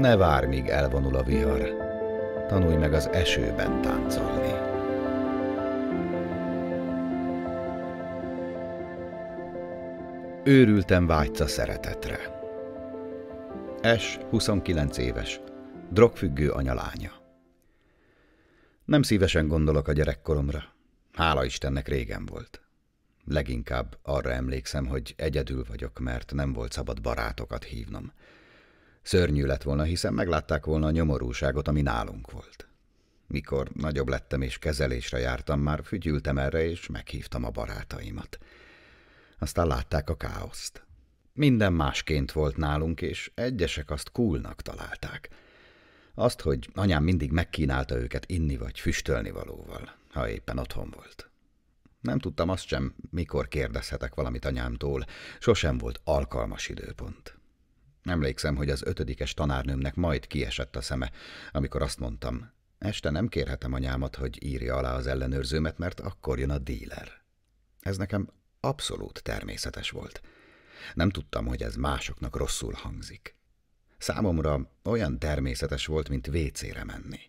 Ne várj, míg elvonul a vihar. Tanulj meg az esőben táncolni. Őrültem a szeretetre. Es, 29 éves, drogfüggő anyalánya. Nem szívesen gondolok a gyerekkoromra. Hála Istennek régen volt. Leginkább arra emlékszem, hogy egyedül vagyok, mert nem volt szabad barátokat hívnom. Szörnyű lett volna, hiszen meglátták volna a nyomorúságot, ami nálunk volt. Mikor nagyobb lettem és kezelésre jártam, már fügyültem erre, és meghívtam a barátaimat. Aztán látták a káoszt. Minden másként volt nálunk, és egyesek azt kúlnak találták. Azt, hogy anyám mindig megkínálta őket inni vagy füstölni valóval, ha éppen otthon volt. Nem tudtam azt sem, mikor kérdezhetek valamit anyámtól, sosem volt alkalmas időpont. Emlékszem, hogy az ötödikes tanárnőmnek majd kiesett a szeme, amikor azt mondtam, este nem kérhetem anyámat, hogy írja alá az ellenőrzőmet, mert akkor jön a díler. Ez nekem abszolút természetes volt. Nem tudtam, hogy ez másoknak rosszul hangzik. Számomra olyan természetes volt, mint vécére menni.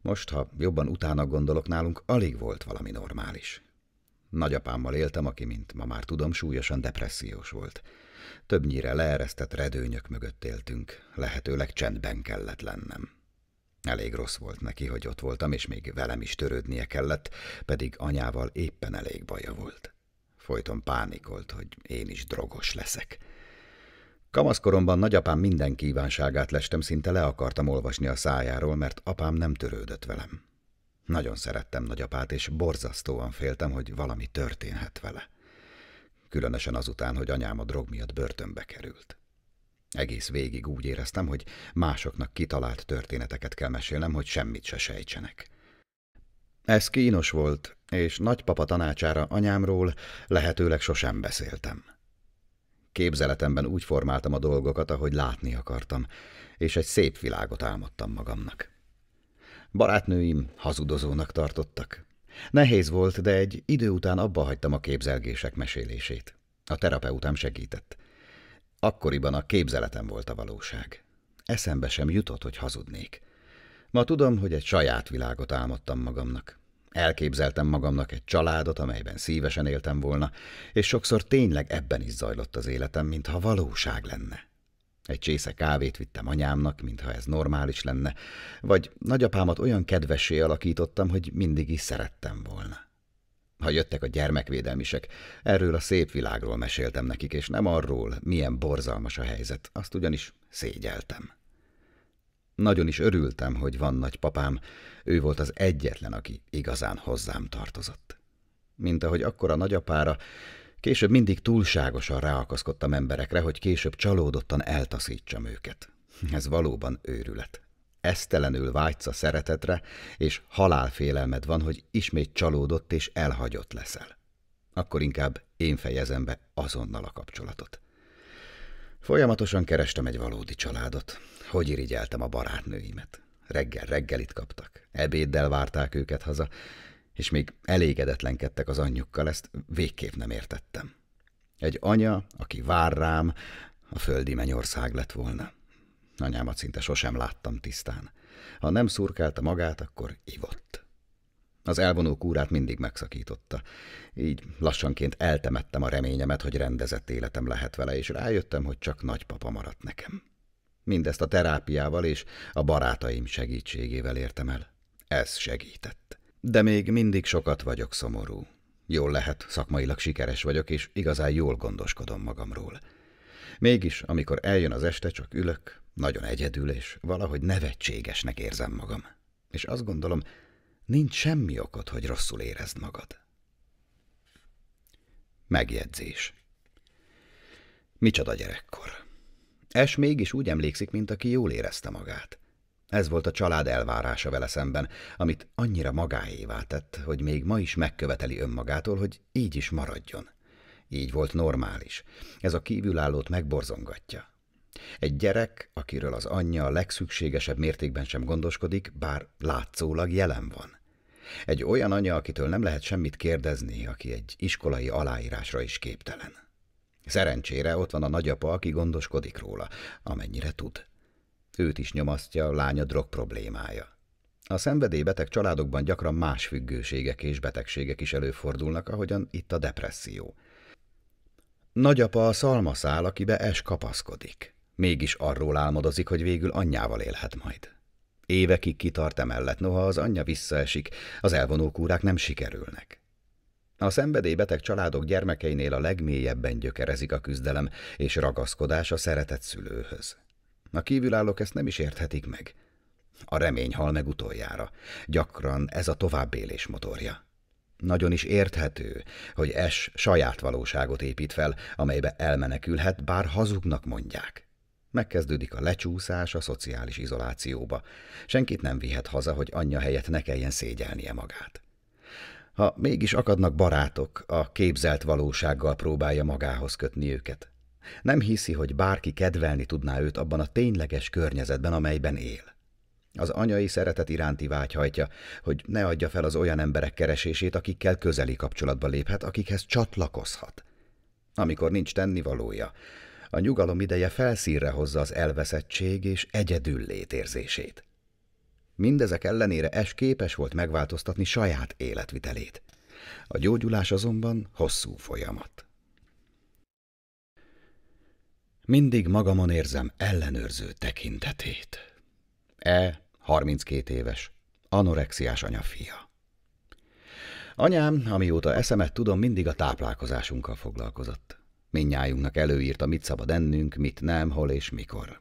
Most, ha jobban utána gondolok nálunk, alig volt valami normális. Nagyapámmal éltem, aki, mint ma már tudom, súlyosan depressziós volt – Többnyire leeresztett redőnyök mögött éltünk, lehetőleg csendben kellett lennem. Elég rossz volt neki, hogy ott voltam, és még velem is törődnie kellett, pedig anyával éppen elég baja volt. Folyton pánikolt, hogy én is drogos leszek. Kamaszkoromban nagyapám minden kívánságát lestem, szinte le akartam olvasni a szájáról, mert apám nem törődött velem. Nagyon szerettem nagyapát, és borzasztóan féltem, hogy valami történhet vele különösen azután, hogy anyám a drog miatt börtönbe került. Egész végig úgy éreztem, hogy másoknak kitalált történeteket kell mesélnem, hogy semmit se sejtsenek. Ez kínos volt, és nagypapa tanácsára anyámról lehetőleg sosem beszéltem. Képzeletemben úgy formáltam a dolgokat, ahogy látni akartam, és egy szép világot álmodtam magamnak. Barátnőim hazudozónak tartottak, Nehéz volt, de egy idő után abba hagytam a képzelgések mesélését. A terapeutám segített. Akkoriban a képzeletem volt a valóság. Eszembe sem jutott, hogy hazudnék. Ma tudom, hogy egy saját világot álmodtam magamnak. Elképzeltem magamnak egy családot, amelyben szívesen éltem volna, és sokszor tényleg ebben is zajlott az életem, mintha valóság lenne. Egy csésze kávét vittem anyámnak, mintha ez normális lenne, vagy nagyapámat olyan kedvesé alakítottam, hogy mindig is szerettem volna. Ha jöttek a gyermekvédelmisek, erről a szép világról meséltem nekik, és nem arról, milyen borzalmas a helyzet, azt ugyanis szégyeltem. Nagyon is örültem, hogy van nagypapám, ő volt az egyetlen, aki igazán hozzám tartozott. Mint ahogy akkor a nagyapára, Később mindig túlságosan ráakaszkodtam emberekre, hogy később csalódottan eltaszítsam őket. Ez valóban őrület. Esztelenül vágysz a szeretetre, és halálfélelmed van, hogy ismét csalódott és elhagyott leszel. Akkor inkább én fejezem be azonnal a kapcsolatot. Folyamatosan kerestem egy valódi családot. Hogy irigyeltem a barátnőimet. Reggel reggelit kaptak. Ebéddel várták őket haza, és még elégedetlenkedtek az anyjukkal, ezt végképp nem értettem. Egy anya, aki vár rám, a földi mennyország lett volna. Anyámat szinte sosem láttam tisztán. Ha nem szurkálta magát, akkor ivott. Az elvonó kúrát mindig megszakította. Így lassanként eltemettem a reményemet, hogy rendezett életem lehet vele, és rájöttem, hogy csak nagypapa maradt nekem. Mindezt a terápiával és a barátaim segítségével értem el. Ez segített. De még mindig sokat vagyok szomorú. Jól lehet, szakmailag sikeres vagyok, és igazán jól gondoskodom magamról. Mégis, amikor eljön az este, csak ülök, nagyon egyedül, és valahogy nevetségesnek érzem magam. És azt gondolom, nincs semmi okod, hogy rosszul érezd magad. Megjegyzés. Micsoda gyerekkor. Es mégis úgy emlékszik, mint aki jól érezte magát. Ez volt a család elvárása vele szemben, amit annyira magáévá tett, hogy még ma is megköveteli önmagától, hogy így is maradjon. Így volt normális. Ez a kívülállót megborzongatja. Egy gyerek, akiről az anyja a legszükségesebb mértékben sem gondoskodik, bár látszólag jelen van. Egy olyan anya, akitől nem lehet semmit kérdezni, aki egy iskolai aláírásra is képtelen. Szerencsére ott van a nagyapa, aki gondoskodik róla, amennyire tud. Őt is nyomasztja a lánya drog problémája. A szenvedélybeteg családokban gyakran más függőségek és betegségek is előfordulnak, ahogyan itt a depresszió. Nagyapa a szalmaszál, akibe es kapaszkodik. Mégis arról álmodozik, hogy végül anyjával élhet majd. Évekig kitart emellett, noha az anyja visszaesik, az elvonó kúrák nem sikerülnek. A szenvedélybeteg családok gyermekeinél a legmélyebben gyökerezik a küzdelem és ragaszkodás a szeretett szülőhöz. A kívülállók ezt nem is érthetik meg. A remény hal meg utoljára. Gyakran ez a továbbélés motorja. Nagyon is érthető, hogy Es saját valóságot épít fel, amelybe elmenekülhet, bár hazugnak mondják. Megkezdődik a lecsúszás a szociális izolációba. Senkit nem vihet haza, hogy anyja helyett ne kelljen szégyelnie magát. Ha mégis akadnak barátok, a képzelt valósággal próbálja magához kötni őket. Nem hiszi, hogy bárki kedvelni tudná őt abban a tényleges környezetben, amelyben él. Az anyai szeretet iránti vágyhajtja, hogy ne adja fel az olyan emberek keresését, akikkel közeli kapcsolatba léphet, akikhez csatlakozhat. Amikor nincs tennivalója, a nyugalom ideje felszínre hozza az elveszettség és egyedül létérzését. Mindezek ellenére Es képes volt megváltoztatni saját életvitelét. A gyógyulás azonban hosszú folyamat. Mindig magamon érzem ellenőrző tekintetét. E, 32 éves, anorexiás anya fia. Anyám, amióta eszemet tudom, mindig a táplálkozásunkkal foglalkozott. Mindnyájunknak előírta, mit szabad ennünk, mit nem, hol és mikor.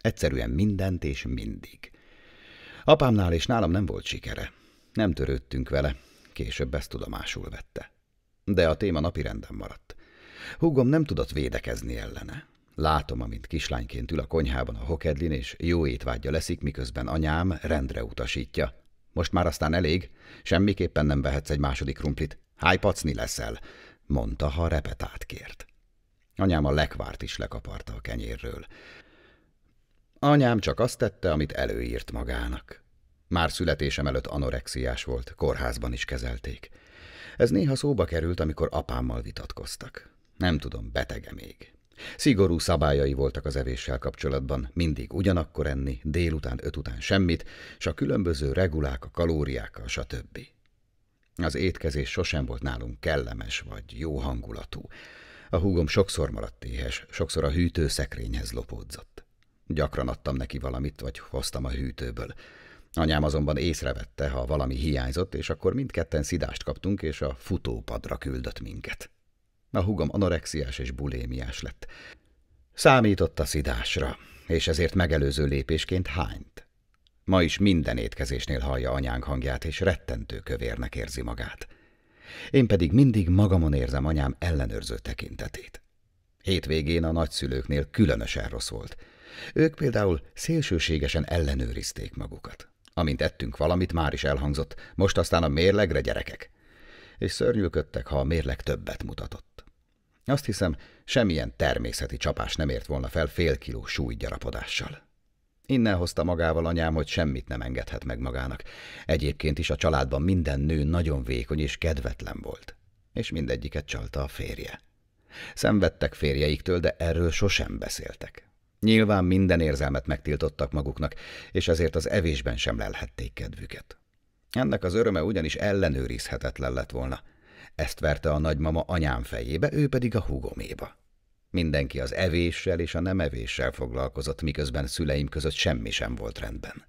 Egyszerűen mindent és mindig. Apámnál és nálam nem volt sikere. Nem törődtünk vele, később ezt tudomásul vette. De a téma napirenden maradt. Húgom nem tudott védekezni ellene. Látom, amint kislányként ül a konyhában a hokedlin, és jó étvágya leszik, miközben anyám rendre utasítja. Most már aztán elég, semmiképpen nem vehetsz egy második rumplit. Háj pacni leszel, mondta, ha repetát kért. Anyám a lekvárt is lekaparta a kenyérről. Anyám csak azt tette, amit előírt magának. Már születésem előtt anorexiás volt, kórházban is kezelték. Ez néha szóba került, amikor apámmal vitatkoztak. Nem tudom, betege még. Szigorú szabályai voltak az evéssel kapcsolatban, mindig ugyanakkor enni, délután öt után semmit, s a különböző regulák a kalóriákkal, stb. Az étkezés sosem volt nálunk kellemes vagy jó hangulatú. A húgom sokszor maradt éhes, sokszor a hűtőszekrényhez lopódzott. Gyakran adtam neki valamit, vagy hoztam a hűtőből. Anyám azonban észrevette, ha valami hiányzott, és akkor mindketten szidást kaptunk, és a futópadra küldött minket. A hugom anorexiás és bulémiás lett. Számított a szidásra, és ezért megelőző lépésként hányt. Ma is minden étkezésnél hallja anyánk hangját, és rettentő kövérnek érzi magát. Én pedig mindig magamon érzem anyám ellenőrző tekintetét. Hétvégén a nagyszülőknél különösen rossz volt. Ők például szélsőségesen ellenőrizték magukat. Amint ettünk valamit, már is elhangzott, most aztán a mérlegre gyerekek. És szörnyűködtek, ha a mérleg többet mutatott. Azt hiszem, semmilyen természeti csapás nem ért volna fel fél kiló súlygyarapodással. Innen hozta magával anyám, hogy semmit nem engedhet meg magának. Egyébként is a családban minden nő nagyon vékony és kedvetlen volt, és mindegyiket csalta a férje. Szenvedtek férjeiktől, de erről sosem beszéltek. Nyilván minden érzelmet megtiltottak maguknak, és ezért az evésben sem lelhették kedvüket. Ennek az öröme ugyanis ellenőrizhetetlen lett volna – ezt verte a nagymama anyám fejébe, ő pedig a húgoméba. Mindenki az evéssel és a nem evéssel foglalkozott, miközben szüleim között semmi sem volt rendben.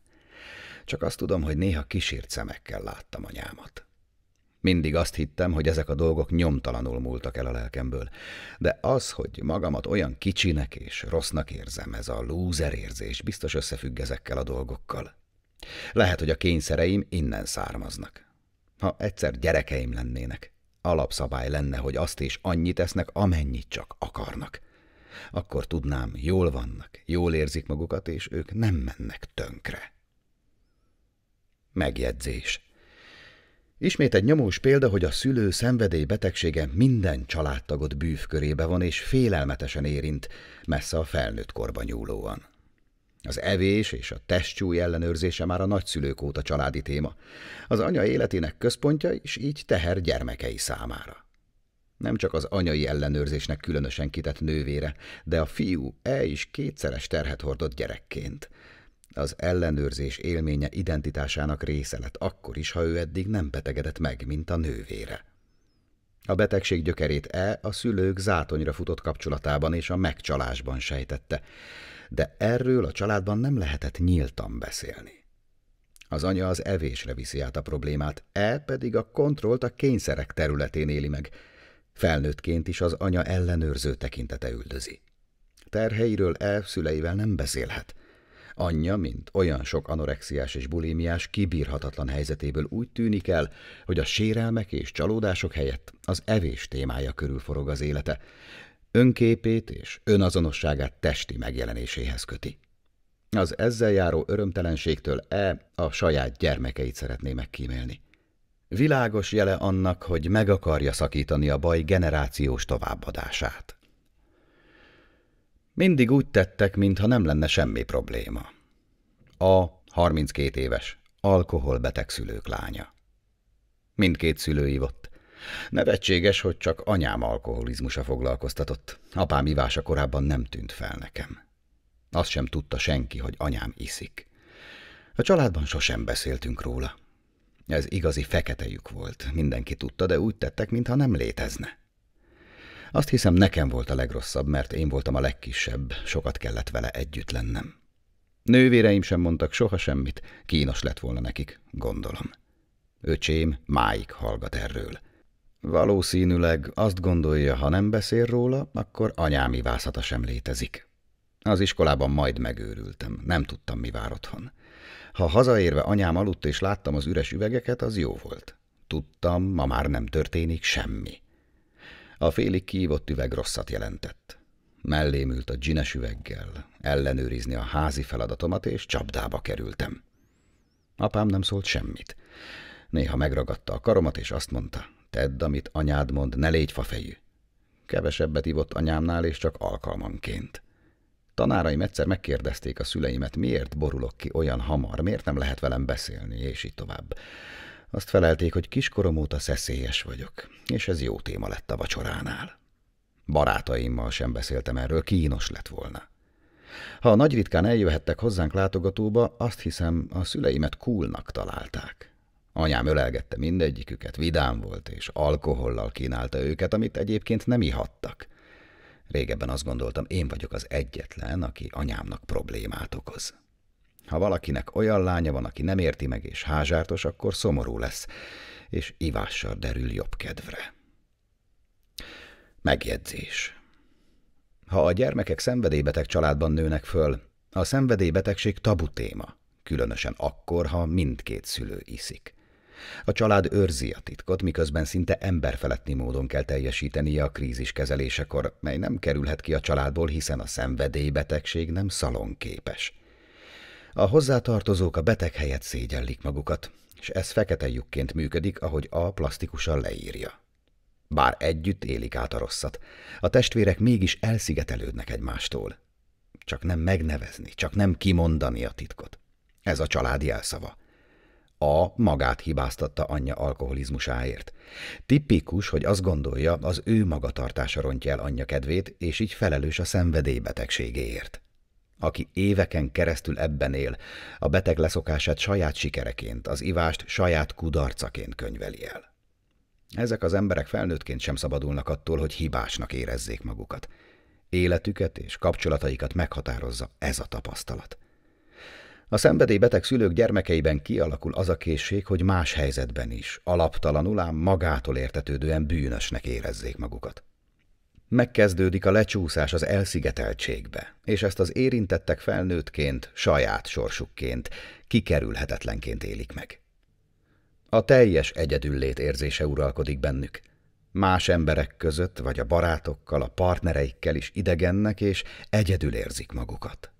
Csak azt tudom, hogy néha kisírt szemekkel láttam anyámat. Mindig azt hittem, hogy ezek a dolgok nyomtalanul múltak el a lelkemből, de az, hogy magamat olyan kicsinek és rossznak érzem, ez a lúzer érzés biztos összefügg ezekkel a dolgokkal. Lehet, hogy a kényszereim innen származnak. Ha egyszer gyerekeim lennének, Alapszabály lenne, hogy azt is annyit esznek, amennyit csak akarnak. Akkor tudnám, jól vannak, jól érzik magukat, és ők nem mennek tönkre. Megjegyzés. Ismét egy nyomós példa, hogy a szülő szenvedély betegsége minden családtagot bűvkörébe van és félelmetesen érint, messze a felnőtt korba nyúlóan. Az evés és a testcsúly ellenőrzése már a nagyszülők óta családi téma. Az anya életének központja is így teher gyermekei számára. Nem csak az anyai ellenőrzésnek különösen kitett nővére, de a fiú E is kétszeres terhet hordott gyerekként. Az ellenőrzés élménye identitásának része lett akkor is, ha ő eddig nem betegedett meg, mint a nővére. A betegség gyökerét E a szülők zátonyra futott kapcsolatában és a megcsalásban sejtette de erről a családban nem lehetett nyíltan beszélni. Az anya az evésre viszi át a problémát, E pedig a kontrollt a kényszerek területén éli meg. Felnőttként is az anya ellenőrző tekintete üldözi. Terheiről E szüleivel nem beszélhet. Anyja, mint olyan sok anorexiás és bulimiás, kibírhatatlan helyzetéből úgy tűnik el, hogy a sérelmek és csalódások helyett az evés témája körül forog az élete önképét és önazonosságát testi megjelenéséhez köti. Az ezzel járó örömtelenségtől e a saját gyermekeit szeretné megkímélni. Világos jele annak, hogy meg akarja szakítani a baj generációs továbbadását. Mindig úgy tettek, mintha nem lenne semmi probléma. A 32 éves, alkoholbeteg szülők lánya. Mindkét szülő ivott. Nevetséges, hogy csak anyám alkoholizmusa foglalkoztatott. Apám ivása korábban nem tűnt fel nekem. Azt sem tudta senki, hogy anyám iszik. A családban sosem beszéltünk róla. Ez igazi feketejük volt, mindenki tudta, de úgy tettek, mintha nem létezne. Azt hiszem, nekem volt a legrosszabb, mert én voltam a legkisebb, sokat kellett vele együtt lennem. Nővéreim sem mondtak soha semmit, kínos lett volna nekik, gondolom. Öcsém máig hallgat erről. Valószínűleg azt gondolja, ha nem beszél róla, akkor anyámi vászata sem létezik. Az iskolában majd megőrültem, nem tudtam, mi vár otthon. Ha hazaérve anyám aludt és láttam az üres üvegeket, az jó volt. Tudtam, ma már nem történik semmi. A félig kívott üveg rosszat jelentett. Mellém ült a dzsines üveggel, ellenőrizni a házi feladatomat, és csapdába kerültem. Apám nem szólt semmit. Néha megragadta a karomat, és azt mondta, Tedd, amit anyád mond, ne légy fafejű. Kevesebbet ivott anyámnál, és csak alkalmanként. Tanáraim egyszer megkérdezték a szüleimet, miért borulok ki olyan hamar, miért nem lehet velem beszélni, és így tovább. Azt felelték, hogy kiskorom óta szeszélyes vagyok, és ez jó téma lett a vacsoránál. Barátaimmal sem beszéltem erről, kínos lett volna. Ha a nagyritkán eljöhettek hozzánk látogatóba, azt hiszem, a szüleimet kúlnak találták. Anyám ölelgette mindegyiküket, vidám volt, és alkohollal kínálta őket, amit egyébként nem ihattak. Régebben azt gondoltam, én vagyok az egyetlen, aki anyámnak problémát okoz. Ha valakinek olyan lánya van, aki nem érti meg és házártos, akkor szomorú lesz, és ivással derül jobb kedvre. Megjegyzés. Ha a gyermekek szenvedélybeteg családban nőnek föl, a szenvedélybetegség tabu téma, különösen akkor, ha mindkét szülő iszik. A család őrzi a titkot, miközben szinte emberfeletti módon kell teljesítenie a krízis kezelésekor, mely nem kerülhet ki a családból, hiszen a szenvedélybetegség nem szalonképes. A hozzátartozók a beteg helyett szégyellik magukat, és ez fekete lyukként működik, ahogy a plastikusan leírja. Bár együtt élik át a rosszat, a testvérek mégis elszigetelődnek egymástól. Csak nem megnevezni, csak nem kimondani a titkot. Ez a család jelszava. A magát hibáztatta anyja alkoholizmusáért. Tipikus, hogy azt gondolja, az ő magatartása rontja el anyja kedvét, és így felelős a szenvedélybetegségéért. Aki éveken keresztül ebben él, a beteg leszokását saját sikereként, az ivást saját kudarcaként könyveli el. Ezek az emberek felnőttként sem szabadulnak attól, hogy hibásnak érezzék magukat. Életüket és kapcsolataikat meghatározza ez a tapasztalat – a szenvedélybeteg szülők gyermekeiben kialakul az a készség, hogy más helyzetben is, alaptalanul ám magától értetődően bűnösnek érezzék magukat. Megkezdődik a lecsúszás az elszigeteltségbe, és ezt az érintettek felnőttként, saját sorsukként, kikerülhetetlenként élik meg. A teljes egyedüllét érzése uralkodik bennük. Más emberek között, vagy a barátokkal, a partnereikkel is idegennek és egyedül érzik magukat.